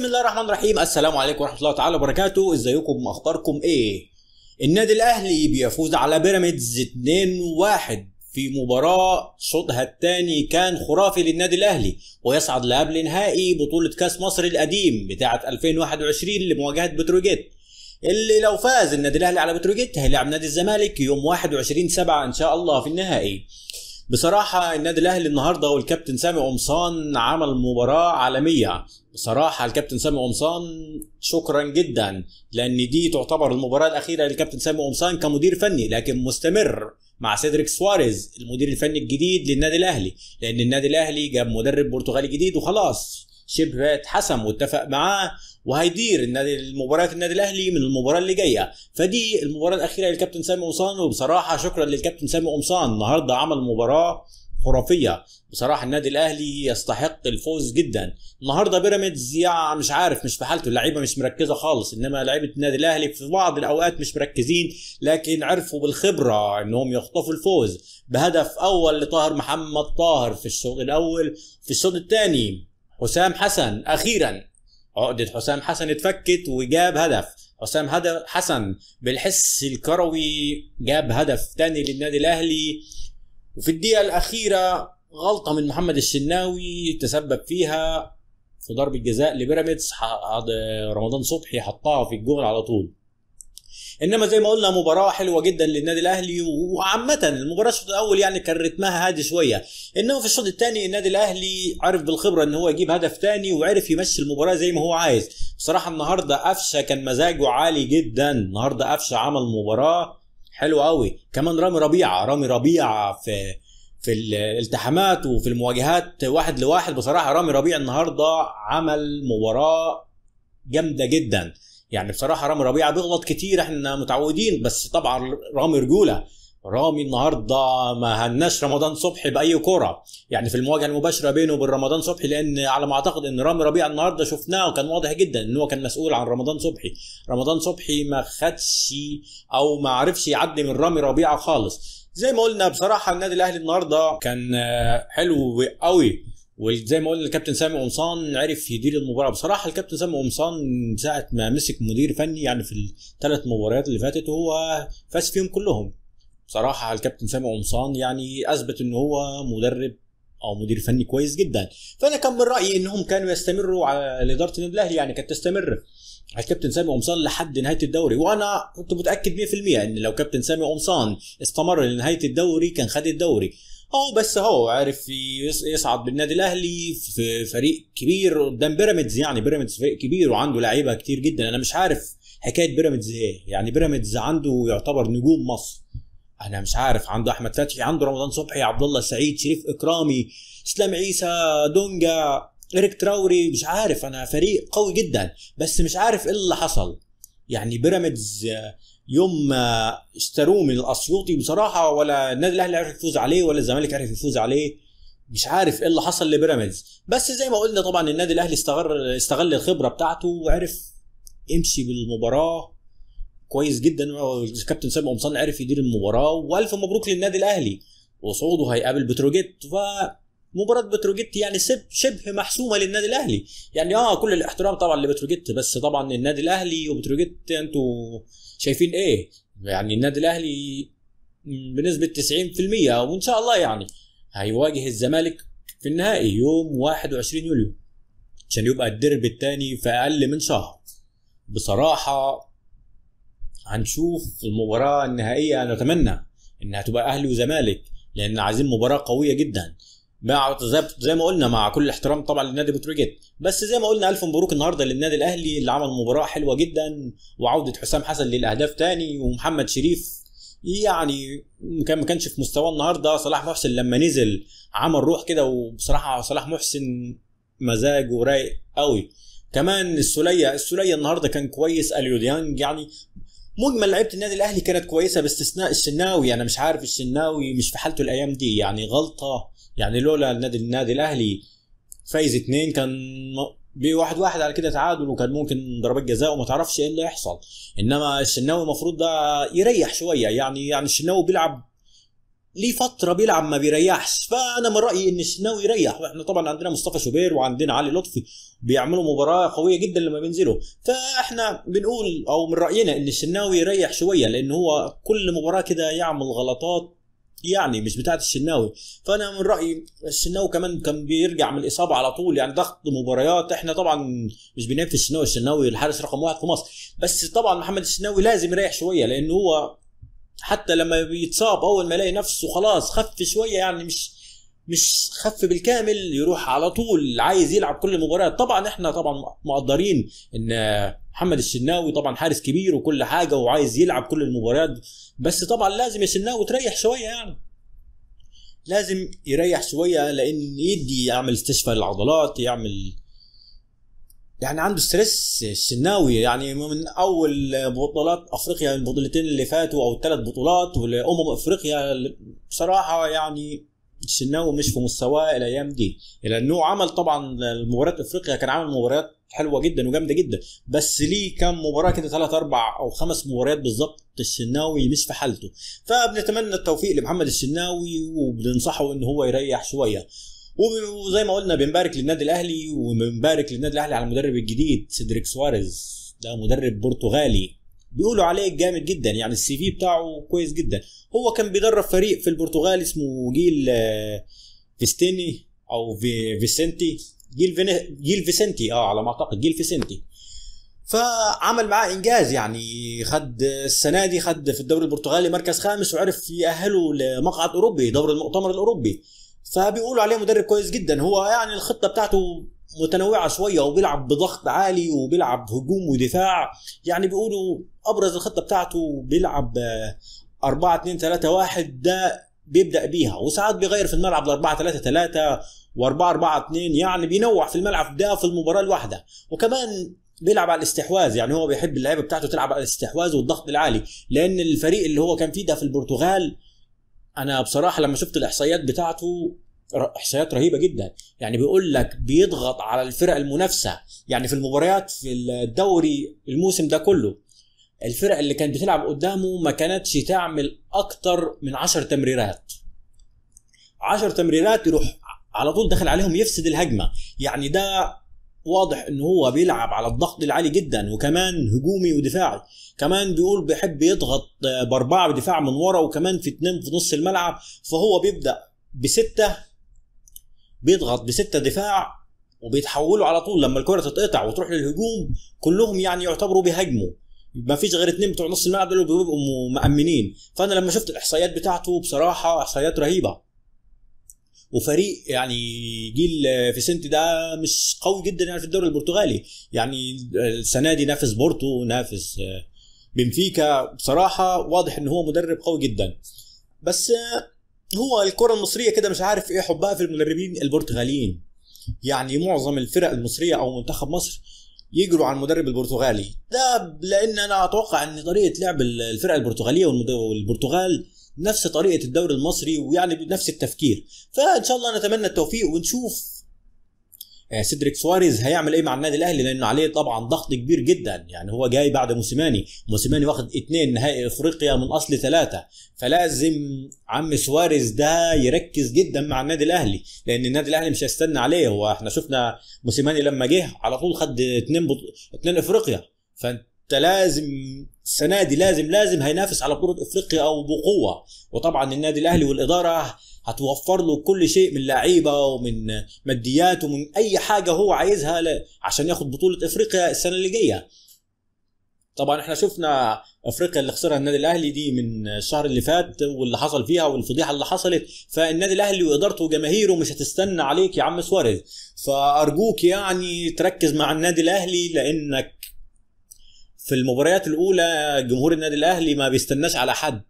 بسم الله الرحمن الرحيم السلام عليكم ورحمه الله تعالى وبركاته ازيكم اخباركم ايه النادي الاهلي بيفوز على بيراميدز 2-1 في مباراة شوطها الثاني كان خرافي للنادي الأهلي ويصعد لقبل نهائي بطولة كأس مصر القديم بتاعة 2021 لمواجهة بتروجيت اللي لو فاز النادي الأهلي على بتروجيت هيلعب نادي الزمالك يوم 21 7 إن شاء الله في النهائي بصراحة النادي الأهلي النهاردة والكابتن سامي قمصان عمل مباراة عالمية بصراحة الكابتن سامي قمصان شكرا جدا لأن دي تعتبر المباراة الأخيرة للكابتن سامي قمصان كمدير فني لكن مستمر مع سيدريك سواريز المدير الفني الجديد للنادي الأهلي لأن النادي الأهلي جاب مدرب برتغالي جديد وخلاص شبه اتحسم واتفق معاه وهيدير النادي المباراة النادي الاهلي من المباراه اللي جايه فدي المباراه الاخيره للكابتن سامي قمصان وبصراحه شكرا للكابتن سامي قمصان النهارده عمل مباراه خرافيه بصراحه النادي الاهلي يستحق الفوز جدا النهارده بيراميدز يعني مش عارف مش في حالته اللعيبه مش مركزه خالص انما لعيبه النادي الاهلي في بعض الاوقات مش مركزين لكن عرفوا بالخبره انهم يخطفوا الفوز بهدف اول لطاهر محمد طاهر في الشوط الاول في الشوط الثاني حسام حسن اخيرا عقده حسام حسن اتفكت وجاب هدف حسام هدف حسن بالحس الكروي جاب هدف تاني للنادي الاهلي وفي الدقيقه الاخيره غلطه من محمد الشناوي تسبب فيها في ضربه جزاء لبيراميدز رمضان صبحي حطها في الجول على طول انما زي ما قلنا مباراه حلوه جدا للنادي الاهلي وعامه المباراه الشوط الاول يعني كان رتمها هادي شويه انما في الشوط الثاني النادي الاهلي عرف بالخبره ان هو يجيب هدف ثاني وعرف يمشي المباراه زي ما هو عايز بصراحه النهارده قفشه كان مزاجه عالي جدا النهارده قفشه عمل مباراه حلوه قوي كمان رامي ربيعه رامي ربيعه في في الالتحامات وفي المواجهات واحد لواحد بصراحه رامي ربيع النهارده عمل مباراه جامده جدا يعني بصراحه رامي ربيعه بيغلط كتير احنا متعودين بس طبعا رامي رجوله رامي النهارده ما هناش رمضان صبحي باي كوره يعني في المواجهه المباشره بينه وبين رمضان صبحي لان على ما اعتقد ان رامي ربيعه النهارده شفناه وكان واضح جدا ان هو كان مسؤول عن رمضان صبحي رمضان صبحي ما خدش او ما عرفش يعدي من رامي ربيعه خالص زي ما قلنا بصراحه النادي الاهلي النهارده كان حلو قوي وزي ما قلنا الكابتن سامي قمصان عرف يدير المباراه بصراحه الكابتن سامي قمصان من ساعه ما مسك مدير فني يعني في الثلاث مباريات اللي فاتت هو فاز فيهم كلهم بصراحه الكابتن سامي قمصان يعني اثبت ان هو مدرب او مدير فني كويس جدا فانا كان من رايي انهم كانوا يستمروا على اداره النادي الاهلي يعني كانت تستمر على الكابتن سامي قمصان لحد نهايه الدوري وانا كنت متاكد 100% ان لو كابتن سامي قمصان استمر لنهايه الدوري كان خد الدوري هو بس هو عارف يصعد بالنادي الاهلي في فريق كبير قدام بيراميدز يعني بيراميدز فريق كبير وعنده لعيبه كتير جدا انا مش عارف حكايه بيراميدز ايه يعني بيراميدز عنده يعتبر نجوم مصر انا مش عارف عنده احمد فتحي عنده رمضان صبحي عبد الله سعيد شريف اكرامي اسلام عيسى دونجا ايريك تراوري مش عارف انا فريق قوي جدا بس مش عارف ايه اللي حصل يعني بيراميدز يوم ما اشتروه من الاسيوطي بصراحه ولا النادي الاهلي عرف يفوز عليه ولا الزمالك عرف يفوز عليه مش عارف ايه اللي حصل لبيراميدز بس زي ما قلنا طبعا النادي الاهلي استغل استغل الخبره بتاعته وعرف يمشي بالمباراه كويس جدا الكابتن سامي قمصان عرف يدير المباراه والف مبروك للنادي الاهلي وصعوده هيقابل بتروجيت ف مباراه بتروجيت يعني شبه محسومه للنادي الاهلي يعني اه كل الاحترام طبعا لبتروجيت بس طبعا النادي الاهلي وبتروجيت انتوا شايفين ايه يعني النادي الاهلي بنسبه 90% وان شاء الله يعني هيواجه الزمالك في النهائي يوم 21 يوليو عشان يبقى الدرب الثاني في اقل من شهر بصراحه هنشوف المباراه النهائيه نتمنى انها تبقى اهلي وزمالك لان عايزين مباراه قويه جدا مع زي ما قلنا مع كل احترام طبعا لنادي بتروجيت بس زي ما قلنا الف مبروك النهارده للنادي الاهلي اللي عمل مباراه حلوه جدا وعوده حسام حسن للاهداف تاني ومحمد شريف يعني كان ما كانش في مستواه النهارده صلاح محسن لما نزل عمل روح كده وبصراحه صلاح محسن مزاجه رايق قوي كمان السوليه السوليه النهارده كان كويس اليو ديانج يعني مجمل لعيبه النادي الاهلي كانت كويسه باستثناء الشناوي انا يعني مش عارف الشناوي مش في حالته الايام دي يعني غلطه يعني لولا النادي النادي الاهلي فايز اثنين كان بي واحد على كده تعادل وكان ممكن ضربات جزاء وما تعرفش ايه اللي يحصل انما الشناوي المفروض ده يريح شويه يعني يعني الشناوي بيلعب ليه فتره بيلعب ما بيريحش فانا من رايي ان الشناوي يريح واحنا طبعا عندنا مصطفى شوبير وعندنا علي لطفي بيعملوا مباراه قويه جدا لما بينزلوا فاحنا بنقول او من راينا ان الشناوي يريح شويه لان هو كل مباراه كده يعمل غلطات يعني مش بتاعه الشناوي فانا من رايي الشناوي كمان كان بيرجع من الاصابه على طول يعني ضغط مباريات احنا طبعا مش بننافس الشناوي الشناوي الحارس رقم واحد في مصر بس طبعا محمد الشناوي لازم يريح شويه لان هو حتى لما بيتصاب اول ما يلاقي نفسه خلاص خف شويه يعني مش مش خف بالكامل يروح على طول عايز يلعب كل المباريات طبعا احنا طبعا مقدرين ان محمد الشناوي طبعا حارس كبير وكل حاجه وعايز يلعب كل المباريات بس طبعا لازم يا شناوي تريح شويه يعني لازم يريح شويه لان يدي يعمل استشفاء للعضلات يعمل يعني عنده ستريس سناوي يعني من اول بطولات افريقيا يعني البطولتين اللي فاتوا او الثلاث بطولات والامم افريقيا بصراحه يعني الشناوي مش في مستواه الايام دي لانه عمل طبعا مباريات افريقيا كان عامل مباريات حلوه جدا وجامده جدا بس ليه كم مباراه كده ثلاث اربع او خمس مباريات بالظبط الشناوي مش في حالته فبنتمنى التوفيق لمحمد الشناوي وبننصحه ان هو يريح شويه وزي ما قلنا بنبارك للنادي الاهلي وبنبارك للنادي الاهلي على المدرب الجديد سيدريك سواريز ده مدرب برتغالي بيقولوا عليه جامد جدا يعني السي في بتاعه كويس جدا هو كان بيدرب فريق في البرتغال اسمه جيل آه، فيستيني او في فيسنتي جيل فيني جيل فيسنتي اه على ما اعتقد جيل فيسنتي فعمل معاه انجاز يعني خد السنه دي خد في الدوري البرتغالي مركز خامس وعرف يأهله لمقعد اوروبي دوري المؤتمر الاوروبي فبيقولوا عليه مدرب كويس جدا هو يعني الخطه بتاعته متنوعه شويه وبيلعب بضغط عالي وبيلعب هجوم ودفاع يعني بيقولوا ابرز الخطه بتاعته بيلعب 4 2 3 1 ده بيبدا بيها وساعات بيغير في الملعب ل 4 3 3 و4 4 2 يعني بينوع في الملعب ده في المباراه الواحده وكمان بيلعب على الاستحواذ يعني هو بيحب اللعيبه بتاعته تلعب على الاستحواذ والضغط العالي لان الفريق اللي هو كان فيه ده في البرتغال انا بصراحه لما شفت الاحصائيات بتاعته احصائيات رهيبه جدا يعني بيقول لك بيضغط على الفرق المنافسه يعني في المباريات في الدوري الموسم ده كله الفرق اللي كانت بتلعب قدامه ما كانتش تعمل اكتر من 10 تمريرات 10 تمريرات يروح على طول داخل عليهم يفسد الهجمه يعني ده واضح ان هو بيلعب على الضغط العالي جدا وكمان هجومي ودفاعي كمان بيقول بيحب يضغط باربعه بدفاع من ورا وكمان في اتنين في نص الملعب فهو بيبدا بسته بيضغط بسته دفاع وبيتحولوا على طول لما الكره تتقطع وتروح للهجوم كلهم يعني يعتبروا بيهاجموا ما فيش غير اتنين بتوع نص الملعب دول بيبقوا مأمنين فانا لما شفت الاحصائيات بتاعته بصراحه احصائيات رهيبه وفريق يعني جيل في سنتي ده مش قوي جدا يعني في الدوري البرتغالي يعني السنه دي نافس بورتو نافس بنفيكا بصراحه واضح ان هو مدرب قوي جدا بس هو الكره المصريه كده مش عارف ايه حبها في المدربين البرتغاليين يعني معظم الفرق المصريه او منتخب مصر يجروا على المدرب البرتغالي ده لان انا اتوقع ان طريقه لعب الفرق البرتغاليه والبرتغال نفس طريقه الدوري المصري ويعني بنفس التفكير فان شاء الله نتمنى التوفيق ونشوف آه، سيدريك سواريز هيعمل ايه مع النادي الاهلي لانه عليه طبعا ضغط كبير جدا يعني هو جاي بعد موسيماني موسيماني واخد اثنين نهائي افريقيا من اصل ثلاثه فلازم عم سواريز ده يركز جدا مع النادي الاهلي لان النادي الاهلي مش هيستنى عليه هو احنا شفنا موسيماني لما جه على طول خد اثنين بط... اثنين افريقيا فانت لازم السنه دي لازم لازم هينافس على بطوله افريقيا او بقوه وطبعا النادي الاهلي والاداره هتوفر له كل شيء من لعيبه ومن ماديات ومن اي حاجه هو عايزها عشان ياخد بطوله افريقيا السنه اللي جايه طبعا احنا شفنا افريقيا اللي خسرها النادي الاهلي دي من الشهر اللي فات واللي حصل فيها والفضيحه اللي حصلت فالنادي الاهلي وادارته وجماهيره مش هتستنى عليك يا عم سواريز فارجوك يعني تركز مع النادي الاهلي لانك في المباريات الاولى جمهور النادي الاهلي ما بيستناش على حد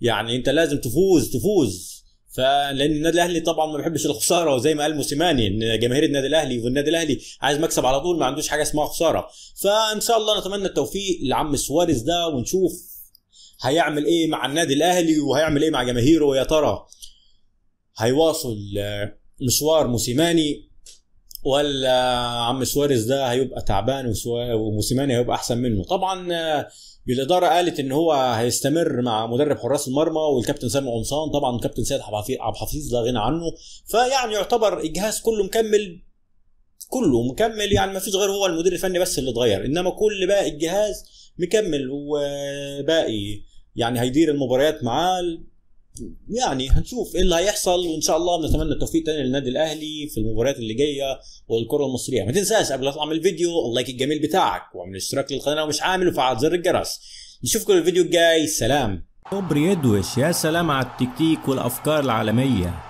يعني انت لازم تفوز تفوز فلان النادي الاهلي طبعا ما بيحبش الخساره وزي ما قال موسيماني ان جماهير النادي الاهلي والنادي الاهلي عايز مكسب على طول ما عندوش حاجه اسمها خساره فان شاء الله نتمنى التوفيق لعم سواريز ده ونشوف هيعمل ايه مع النادي الاهلي وهيعمل ايه مع جماهيره يا ترى هيواصل آه، مشوار موسيماني ولا عم سواريز ده هيبقى تعبان وموسيماني هيبقى احسن منه طبعا آه، بالاداره قالت ان هو هيستمر مع مدرب حراس المرمى والكابتن سامي قمصان طبعا الكابتن سيد عبد الحفيظ لا غنى عنه فيعني يعتبر الجهاز كله مكمل كله مكمل يعني ما فيش غير هو المدير الفني بس اللي اتغير انما كل باقي الجهاز مكمل وباقي يعني هيدير المباريات معاه يعني هنشوف ايه اللي هيحصل وان شاء الله بنتمنى التوفيق تاني للنادي الاهلي في المباريات اللي جايه والكره المصريه ما تنساش قبل ما تطلع من الفيديو اللايك الجميل بتاعك واعمل اشتراك للقناه لو مش عامل وفعل زر الجرس نشوفكم الفيديو الجاي سلام يا سلام على التكتيك والافكار العالميه